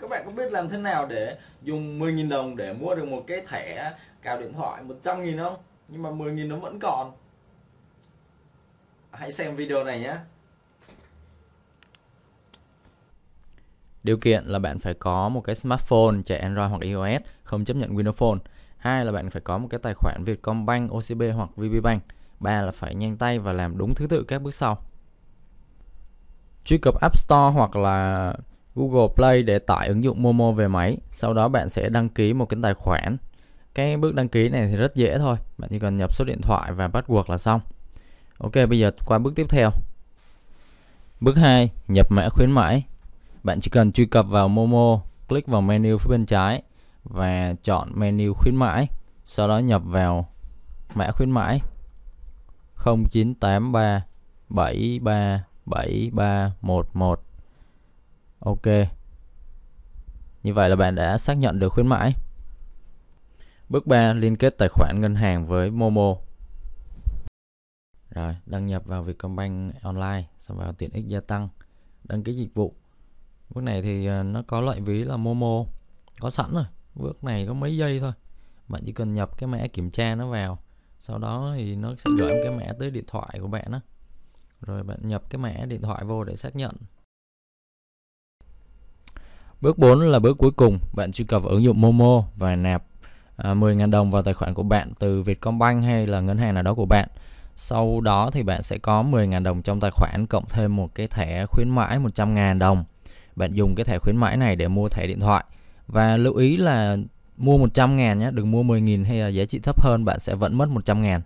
các bạn có biết làm thế nào để dùng 10.000 đồng để mua được một cái thẻ cào điện thoại 100.000 không? Nhưng mà 10.000 nó vẫn còn. Hãy xem video này nhé. Điều kiện là bạn phải có một cái smartphone chạy Android hoặc iOS, không chấp nhận Windows Phone. Hai là bạn phải có một cái tài khoản Vietcombank, OCB hoặc VPBank. Ba là phải nhanh tay và làm đúng thứ tự các bước sau. Truy cập App Store hoặc là Google Play để tải ứng dụng Momo về máy. Sau đó bạn sẽ đăng ký một cái tài khoản. Cái bước đăng ký này thì rất dễ thôi. Bạn chỉ cần nhập số điện thoại và bắt password là xong. Ok, bây giờ qua bước tiếp theo. Bước 2, nhập mã khuyến mãi. Bạn chỉ cần truy cập vào Momo, click vào menu phía bên trái và chọn menu khuyến mãi. Sau đó nhập vào mã khuyến mãi 0983 737311 Ok Như vậy là bạn đã xác nhận được khuyến mãi Bước 3 liên kết tài khoản ngân hàng với Momo Rồi đăng nhập vào Vietcombank online Xong vào tiện ích gia tăng Đăng ký dịch vụ Bước này thì ờ, nó có loại ví là Momo Có sẵn rồi Bước này có mấy giây thôi Bạn chỉ cần nhập cái mã kiểm tra nó vào Sau đó thì nó sẽ gửi cái mã tới điện thoại của bạn đó rồi bạn nhập cái mã điện thoại vô để xác nhận Bước 4 là bước cuối cùng, bạn truy cập vào ứng dụng Momo và nạp 10.000 à, đồng vào tài khoản của bạn từ Vietcombank hay là ngân hàng nào đó của bạn. Sau đó thì bạn sẽ có 10.000 đồng trong tài khoản cộng thêm một cái thẻ khuyến mãi 100.000 đồng. Bạn dùng cái thẻ khuyến mãi này để mua thẻ điện thoại. Và lưu ý là mua 100 000 nhé, đừng mua 10 000 hay là giá trị thấp hơn bạn sẽ vẫn mất 100 000